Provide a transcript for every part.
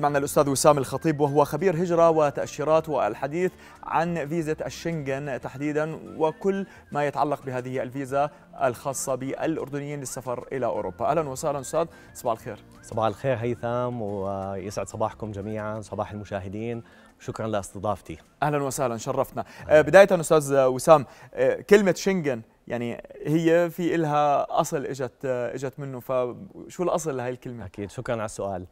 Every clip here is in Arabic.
معنا الأستاذ وسام الخطيب وهو خبير هجرة وتأشيرات والحديث عن فيزة الشنغن تحديدا وكل ما يتعلق بهذه الفيزا الخاصة بالأردنيين للسفر إلى أوروبا أهلا وسهلا أستاذ صباح الخير صباح الخير هيثم ويسعد صباحكم جميعا صباح المشاهدين شكرا لاستضافتي اهلا وسهلا شرفتنا أهلاً. بدايه استاذ وسام آه، كلمه شنغن يعني هي في إلها أصل إجت آه، إجت منه فشو الأصل لهي الكلمة؟ أكيد شكرا على السؤال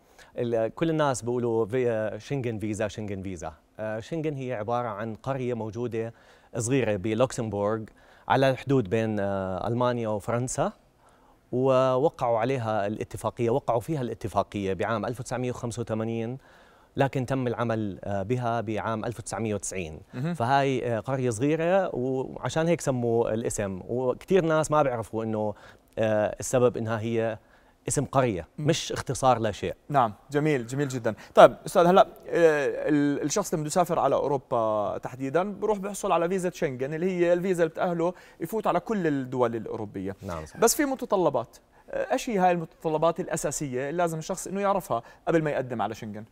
كل الناس بيقولوا في آه، شنغن فيزا شنغن فيزا شنغن هي عبارة عن قرية موجودة صغيرة بلوكسمبورغ على الحدود بين ألمانيا وفرنسا ووقعوا عليها الاتفاقية وقعوا فيها الاتفاقية بعام 1985 لكن تم العمل آه، بها بعام 1990 فهاي آه، قرية صغيرة وعشان هيك سموا الاسم وكثير ناس ما بيعرفوا انه آه، السبب انها هي اسم قرية مش اختصار لشيء نعم جميل جميل جدا طيب أستاذ هلأ الشخص اللي بده يسافر على أوروبا تحديدا بروح بيحصل على فيزا شنغن اللي هي الفيزا اللي بتأهله يفوت على كل الدول الأوروبية نعم صحيح. بس في متطلبات ايش هي هاي المتطلبات الاساسيه اللي لازم الشخص انه يعرفها قبل ما يقدم على شنغن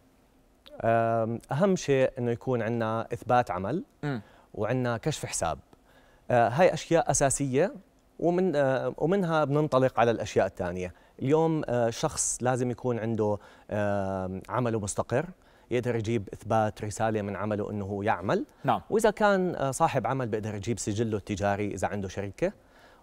اهم شيء انه يكون عندنا اثبات عمل وعندنا كشف حساب آه، هاي اشياء اساسيه ومن آه، ومنها بننطلق على الاشياء الثانيه اليوم آه، شخص لازم يكون عنده عمله مستقر يقدر يجيب اثبات رساله من عمله انه هو يعمل نعم. واذا كان صاحب عمل بيقدر يجيب سجله التجاري اذا عنده شركه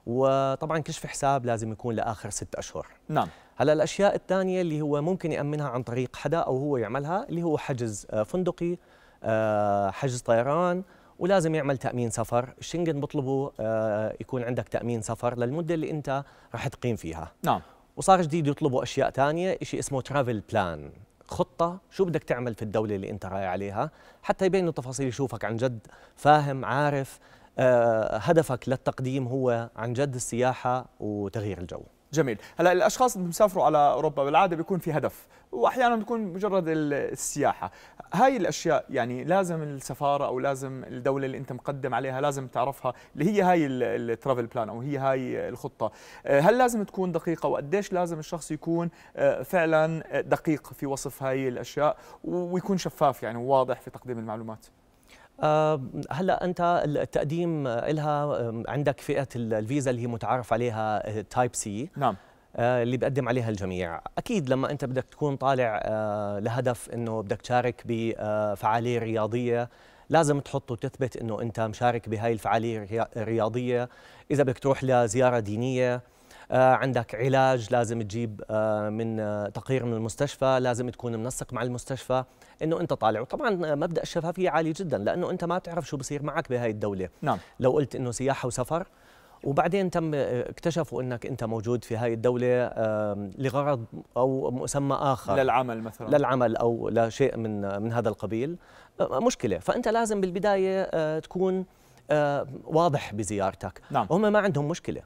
وطبعا كشف حساب لازم يكون لاخر ست اشهر نعم هلا الاشياء الثانيه اللي هو ممكن يامنها عن طريق حدا او هو يعملها اللي هو حجز آه، فندقي آه، حجز طيران ولازم يعمل تامين سفر الشنغن بطلبه آه، يكون عندك تامين سفر للمده اللي انت راح تقيم فيها نعم وصار جديد يطلبوا اشياء ثانيه شيء اسمه ترافل بلان خطة شو بدك تعمل في الدولة اللي أنت رايح عليها حتى يبينوا التفاصيل يشوفك عن جد فاهم عارف آه، هدفك للتقديم هو عن جد السياحة وتغيير الجو جميل هلا الاشخاص اللي بيسافروا على اوروبا بالعاده بيكون في هدف واحيانا بيكون مجرد السياحه هاي الاشياء يعني لازم السفاره او لازم الدوله اللي انت مقدم عليها لازم تعرفها اللي هي هاي الترافل بلان او هي هاي الخطه آه، هل لازم تكون دقيقه وقديش لازم الشخص يكون آه، فعلا دقيق في وصف هاي الاشياء ويكون شفاف يعني وواضح في تقديم المعلومات آه، هلا انت التقديم لها آه، عندك فئه الفيزا اللي هي متعارف عليها تايب آه، سي نعم اللي بقدم عليها الجميع اكيد لما انت بدك تكون طالع لهدف انه بدك تشارك بفعاليه رياضيه لازم تحط وتثبت انه انت مشارك بهاي الفعاليه الرياضيه اذا بدك تروح لزياره دينيه آه، عندك علاج لازم تجيب آه، من آه، تقرير من المستشفى لازم تكون منسق مع المستشفى انه انت طالع وطبعا مبدا الشفافيه عالي جدا لانه انت ما تعرف شو بصير معك بهاي الدوله نعم. لو قلت انه سياحه وسفر وبعدين تم اكتشفوا انك انت موجود في هاي الدوله لغرض او مسمى اخر للعمل مثلا للعمل او لشيء من من هذا القبيل مشكله فانت لازم بالبدايه تكون واضح بزيارتك نعم. هم ما عندهم مشكله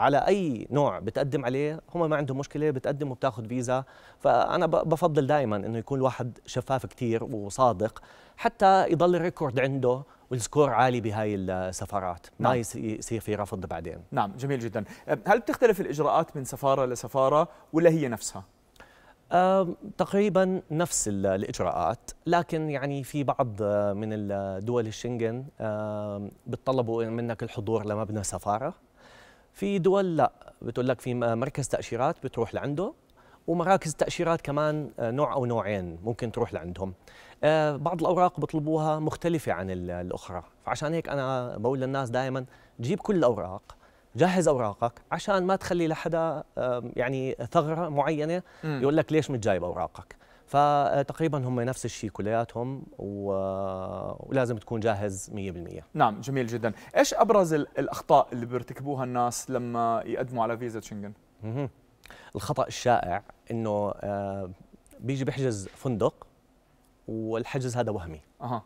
على اي نوع بتقدم عليه هم ما عندهم مشكله بتقدم وبتاخذ فيزا فانا بفضل دائما انه يكون الواحد شفاف كثير وصادق حتى يضل الريكورد عنده والسكور عالي بهاي السفارات نعم. ما يصير في رفض بعدين نعم جميل جدا هل بتختلف الاجراءات من سفاره لسفاره ولا هي نفسها تقريبا نفس الاجراءات لكن يعني في بعض أه، من الدول الشنغن بتطلبوا منك الحضور لمبنى سفاره في دول لا بتقول لك في مركز تاشيرات بتروح لعنده ومراكز تاشيرات كمان آه، نوع او نوعين ممكن تروح لعندهم آه، بعض الاوراق بيطلبوها مختلفه عن الاخرى فعشان هيك انا بقول للناس دائما جيب كل الاوراق جهز اوراقك عشان ما تخلي لحدا يعني ثغره معينه يقول لك ليش مش جايب اوراقك فتقريبا هم نفس الشيء كلياتهم ولازم تكون جاهز 100% نعم جميل جدا ايش ابرز الاخطاء اللي بيرتكبوها الناس لما يقدموا على فيزا شنغن الخطا الشائع انه آه، بيجي بيحجز فندق والحجز هذا وهمي أه.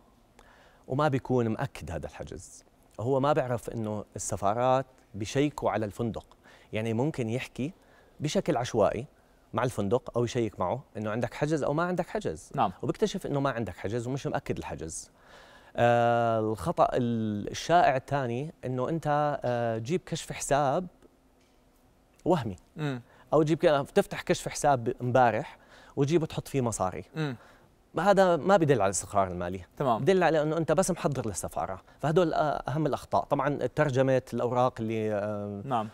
وما بيكون مأكد هذا الحجز هو ما بيعرف انه السفارات بيشيكوا على الفندق يعني ممكن يحكي بشكل عشوائي مع الفندق او يشيك معه انه عندك حجز او ما عندك حجز نعم وبكتشف انه ما عندك حجز ومش مأكد الحجز آه الخطا الشائع الثاني انه انت آه جيب كشف حساب وهمي م. او جيب تفتح كشف حساب امبارح وجيبه تحط فيه مصاري م. هذا ما بدل على الاستقرار المالي تمام بدل على انه انت بس محضر للسفاره فهدول اهم الاخطاء طبعا ترجمه الاوراق اللي نعم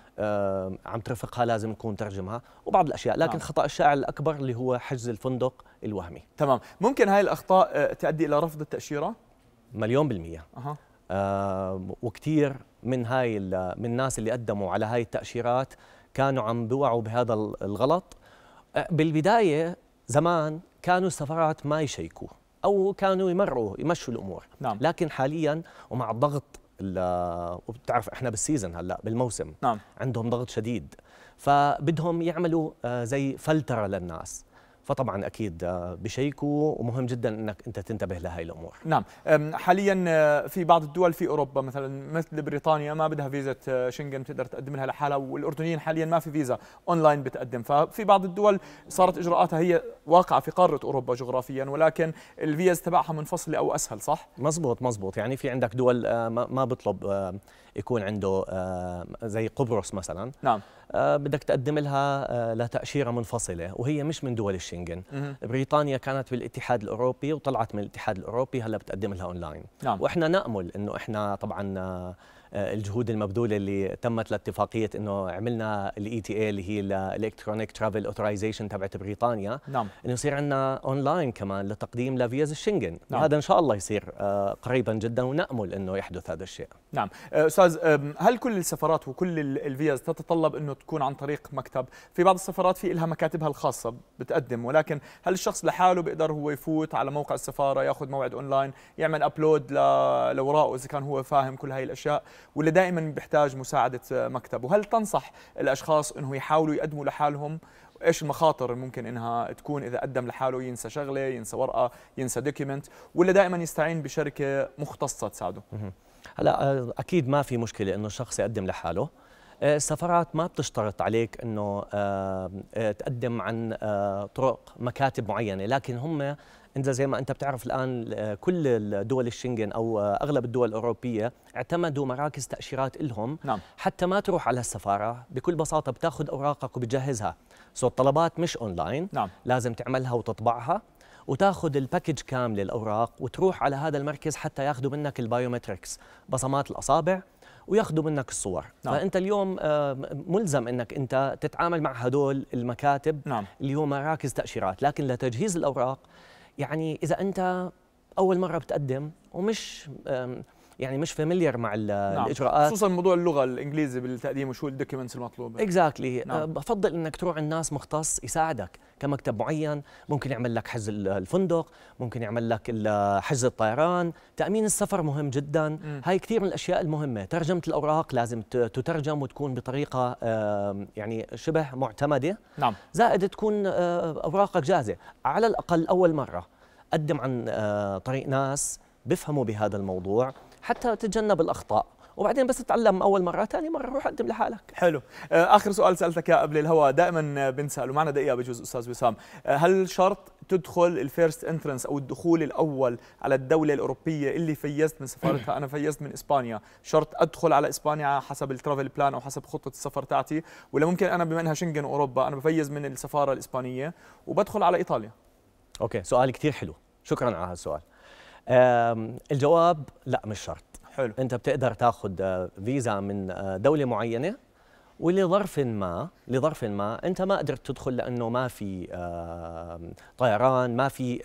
عم ترفقها لازم نكون ترجمها وبعض الاشياء لكن نعم. خطا الشائع الاكبر اللي هو حجز الفندق الوهمي تمام ممكن هاي الاخطاء آه، تؤدي الى رفض التاشيره مليون بالميه اها آه وكثير من هاي من الناس اللي قدموا على هاي التاشيرات كانوا عم بيوعوا بهذا الغلط بالبدايه زمان كانوا السفارات ما يشيكوا او كانوا يمروا يمشوا الامور نعم. لكن حاليا ومع الضغط وبتعرف احنا بالسيزن هلا بالموسم نعم. عندهم ضغط شديد فبدهم يعملوا آه، زي فلتره للناس فطبعا اكيد آه، بشيكوا ومهم جدا انك انت تنتبه لهي الامور نعم حاليا آه، في بعض الدول في اوروبا مثلا مثل بريطانيا ما بدها فيزا آه، شنغن بتقدر تقدم لها لحالها والاردنيين حاليا ما في فيزا اونلاين بتقدم ففي بعض الدول صارت اجراءاتها هي واقعه في قاره اوروبا جغرافيا ولكن الفيز تبعها منفصله او اسهل صح مزبوط مزبوط يعني في عندك دول ما بطلب يكون عنده زي قبرص مثلا نعم آه، بدك تقدم لها آه، لتأشيرة منفصلة وهي مش من دول الشنغن بريطانيا كانت بالاتحاد الأوروبي وطلعت من الاتحاد الأوروبي هلا بتقدم لها أونلاين نعم. وإحنا نأمل أنه إحنا طبعاً آه، آه، الجهود المبذوله اللي تمت لاتفاقيه انه عملنا الاي تي e اي اللي هي الالكترونيك ترافل اوثرايزيشن تبعت بريطانيا نعم انه يصير عندنا اونلاين كمان لتقديم لفيز الشنغن نعم. وهذا ان شاء الله يصير آه، قريبا جدا ونامل انه يحدث هذا الشيء نعم آه، استاذ هل كل السفارات وكل الفيز تتطلب انه تكون عن طريق مكتب في بعض السفارات في لها مكاتبها الخاصه بتقدم ولكن هل الشخص لحاله بيقدر هو يفوت على موقع السفاره ياخذ موعد اونلاين يعمل ابلود لوراقه اذا كان هو فاهم كل هاي الاشياء واللي دائما بيحتاج مساعده مكتب وهل تنصح الاشخاص انه يحاولوا يقدموا لحالهم ايش المخاطر اللي ممكن انها تكون اذا قدم لحاله ينسى شغله ينسى ورقه ينسى دوكيمنت ولا دائما يستعين بشركه مختصه تساعده هلا آه، اكيد ما في مشكله انه الشخص يقدم لحاله آه، السفارات ما بتشترط عليك انه آه، تقدم عن طرق مكاتب معينه لكن هم انت زي ما انت بتعرف الان آه، كل الدول الشنغن او آه، اغلب الدول الاوروبيه اعتمدوا مراكز تاشيرات لهم نعم. حتى ما تروح على السفاره بكل بساطه بتاخذ اوراقك وبتجهزها سو الطلبات مش اونلاين نعم. لازم تعملها وتطبعها وتاخذ الباكج كامل الاوراق وتروح على هذا المركز حتى ياخذوا منك البايومتركس بصمات الاصابع وياخذوا منك الصور نعم. فانت اليوم آه، ملزم انك انت تتعامل مع هدول المكاتب نعم. اللي هو مراكز تاشيرات لكن لتجهيز الاوراق يعني اذا انت اول مره بتقدم ومش يعني مش فاميليار مع نعم. الاجراءات خصوصا موضوع اللغه الانجليزي بالتقديم وشو الدوكيومنتس المطلوبه اكزاكتلي exactly. نعم. أه، بفضل انك تروح عند ناس مختص يساعدك كمكتب معين ممكن يعمل لك حجز الفندق ممكن يعمل لك حجز الطيران تامين السفر مهم جدا م. هاي كثير من الاشياء المهمه ترجمه الاوراق لازم تترجم وتكون بطريقه يعني شبه معتمده نعم. زائد تكون أه، اوراقك جاهزه على الاقل اول مره قدم عن أه، طريق ناس بفهموا بهذا الموضوع حتى تتجنب الاخطاء وبعدين بس تتعلم اول مره ثاني مره روح قدم لحالك حلو آه، اخر سؤال سالتك اياه قبل الهواء دائما آه، بنساله معنا دقيقه بجوز استاذ وسام آه، هل شرط تدخل الفيرست انترنس او الدخول الاول على الدوله الاوروبيه اللي فيزت من سفارتها انا فيزت من اسبانيا شرط ادخل على اسبانيا حسب الترافل بلان او حسب خطه السفر تاعتي ولا ممكن انا بما انها شنغن اوروبا انا بفيز من السفاره الاسبانيه وبدخل على ايطاليا اوكي سؤال كثير حلو شكرا على هالسؤال الجواب لا مش شرط حلو انت بتقدر تاخذ آه، فيزا من آه، دوله معينه ولظرف ما لظرف ما انت ما قدرت تدخل لانه ما في آه، طيران ما في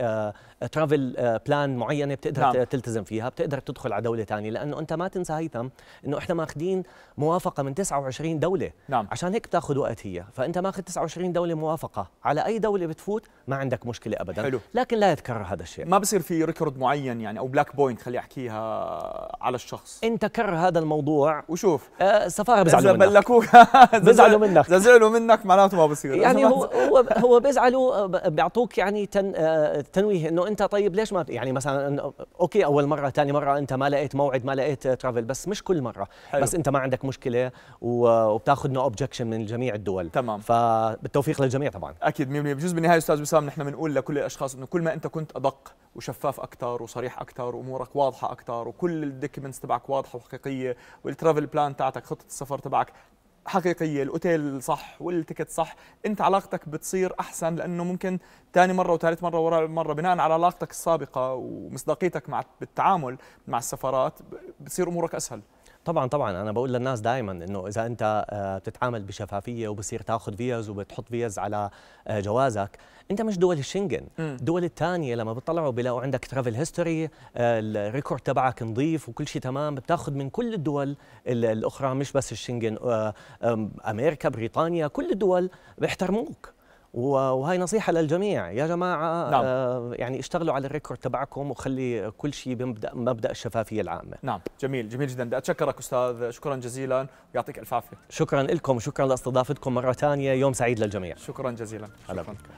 ترافل آه، بلان آه، معينه بتقدر نعم. تلتزم فيها بتقدر تدخل على دوله ثانيه لانه انت ما تنسى هيثم انه احنا ماخذين موافقه من 29 دوله نعم. عشان هيك بتاخذ وقت هي فانت ماخذ 29 دوله موافقه على اي دوله بتفوت ما عندك مشكله ابدا حلو. لكن لا يتكرر هذا الشيء ما بصير في ريكورد معين يعني او بلاك بوينت خلي احكيها على الشخص انت كرر هذا الموضوع وشوف السفاره بزعلوا بلكوك بيزعلوا منك اذا زعلوا منك معناته ما بصير يعني هو هو هو بيزعلوا آه، بيعطوك يعني تن آه، تنويه انه انت طيب ليش ما يعني مثلا اوكي اول مره ثاني مره انت ما لقيت موعد ما لقيت ترافل بس مش كل مره حلو. بس انت ما عندك مشكله وبتاخذ نو اوبجكشن من جميع الدول تمام فبالتوفيق للجميع طبعا اكيد 100% بجوز بالنهايه استاذ وسام نحن بنقول لكل الاشخاص انه كل ما انت كنت ادق وشفاف اكثر وصريح اكثر وامورك واضحه اكثر وكل الدوكيومنتس تبعك واضحه وحقيقيه والترافل بلان تاعتك خطه السفر تبعك حقيقيه الاوتيل صح والتيكت صح انت علاقتك بتصير احسن لانه ممكن ثاني مره وثالث مره ورا مره بناء على علاقتك السابقه ومصداقيتك مع بالتعامل مع السفارات بتصير امورك اسهل طبعا طبعا انا بقول للناس دائما انه اذا انت آه، بتتعامل بشفافيه وبصير تاخذ فيز وبتحط فيز على آه، جوازك انت مش دول الشنغن الدول الثانيه لما بتطلعوا بيلاقوا عندك ترافل هيستوري الريكورد تبعك نظيف وكل شيء تمام بتاخذ من كل الدول الاخرى مش بس الشنغن آه، امريكا بريطانيا كل الدول بيحترموك وهي نصيحه للجميع يا جماعه نعم. آه، يعني اشتغلوا على الريكورد تبعكم وخلي كل شيء بمبدا مبدا الشفافيه العامه نعم جميل جميل جدا بدي اتشكرك استاذ شكرا جزيلا ويعطيك الف عافيه شكرا لكم وشكرا لاستضافتكم مره ثانيه يوم سعيد للجميع شكرا جزيلا شكرا.